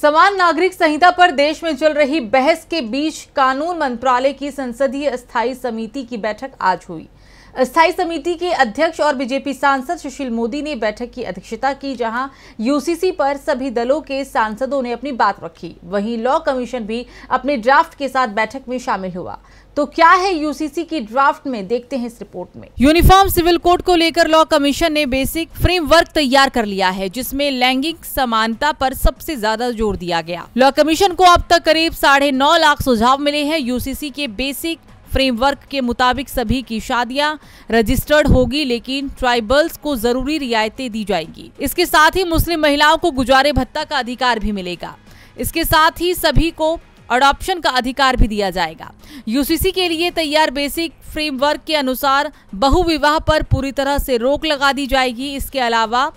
समान नागरिक संहिता पर देश में चल रही बहस के बीच कानून मंत्रालय की संसदीय स्थायी समिति की बैठक आज हुई स्थायी समिति के अध्यक्ष और बीजेपी सांसद सुशील मोदी ने बैठक की अध्यक्षता की जहां यूसीसी पर सभी दलों के सांसदों ने अपनी बात रखी वहीं लॉ कमीशन भी अपने ड्राफ्ट के साथ बैठक में शामिल हुआ तो क्या है यूसीसी की ड्राफ्ट में देखते हैं इस रिपोर्ट में यूनिफॉर्म सिविल कोड को लेकर लॉ कमीशन ने बेसिक फ्रेमवर्क तैयार कर लिया है जिसमें लैंगिक समानता पर सबसे ज्यादा जोर दिया गया लॉ कमीशन को अब तक करीब साढ़े नौ लाख सुझाव मिले हैं यूसीसी के बेसिक फ्रेमवर्क के मुताबिक सभी की शादियां रजिस्टर्ड होगी लेकिन ट्राइबल्स को जरूरी रियायतें दी जाएगी इसके साथ ही मुस्लिम महिलाओं को गुजारे भत्ता का अधिकार भी मिलेगा इसके साथ ही सभी को अडॉप्शन का अधिकार भी दिया जाएगा यूसीसी के लिए तैयार बेसिक फ्रेमवर्क के अनुसार बहुविवाह पर पूरी तरह से रोक लगा दी जाएगी इसके अलावा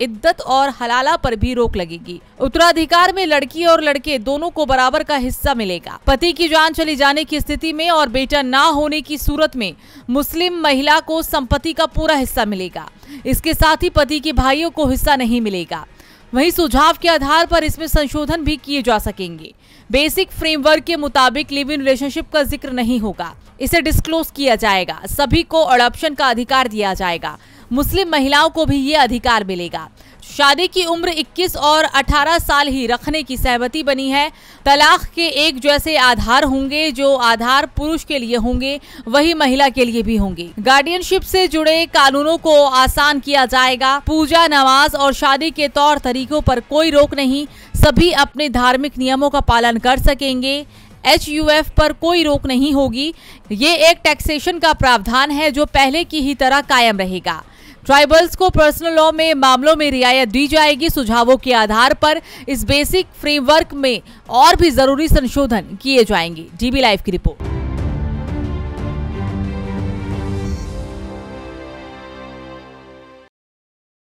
इद्दत और हलाला पर भी रोक लगेगी उत्तराधिकार में लड़की और लड़के दोनों को बराबर का हिस्सा मिलेगा पति की जान चली जाने की स्थिति में और बेटा ना होने की सूरत में मुस्लिम महिला को संपत्ति का पूरा हिस्सा मिलेगा इसके साथ ही पति के भाइयों को हिस्सा नहीं मिलेगा वहीं सुझाव के आधार पर इसमें संशोधन भी किए जा सकेंगे बेसिक फ्रेमवर्क के मुताबिक लिव इन रिलेशनशिप का जिक्र नहीं होगा इसे डिस्क्लोज किया जाएगा सभी को अडॉप्शन का अधिकार दिया जाएगा मुस्लिम महिलाओं को भी ये अधिकार मिलेगा शादी की उम्र 21 और 18 साल ही रखने की सहमति बनी है तलाक के एक जैसे आधार होंगे जो आधार पुरुष के लिए होंगे वही महिला के लिए भी होंगे गार्डियनशिप से जुड़े कानूनों को आसान किया जाएगा पूजा नमाज और शादी के तौर तरीकों पर कोई रोक नहीं सभी अपने धार्मिक नियमों का पालन कर सकेंगे एच यू एफ पर कोई रोक नहीं होगी ये एक टैक्सेशन का प्रावधान है जो पहले की ही तरह कायम रहेगा ट्राइबल्स को पर्सनल लॉ में मामलों में रियायत दी जाएगी सुझावों के आधार पर इस बेसिक फ्रेमवर्क में और भी जरूरी संशोधन किए जाएंगे डीबी लाइव की रिपोर्ट